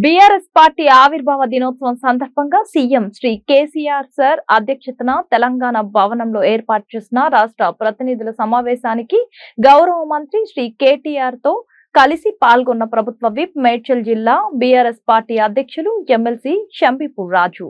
BRS party ఆవిర్భావ దినోత్సవం సందర్భంగా సీఎం శ్రీ కేసీఆర్ సార్ అధ్యక్షతన తెలంగాణ భవనంలో ఏర్పాటు చేసిన రాష్ట్ర ప్రతినిధుల సమావేశానికి గౌరవ మంత్రి శ్రీ కేటీఆర్ తో కలిసి పాల్గొన్న ప్రభుత్వ విప్ మేడ్చల్ జిల్లా బీఆర్ఎస్ పార్టీ అధ్యక్షులు ఎమ్మెల్సీ షంబిపు రాజు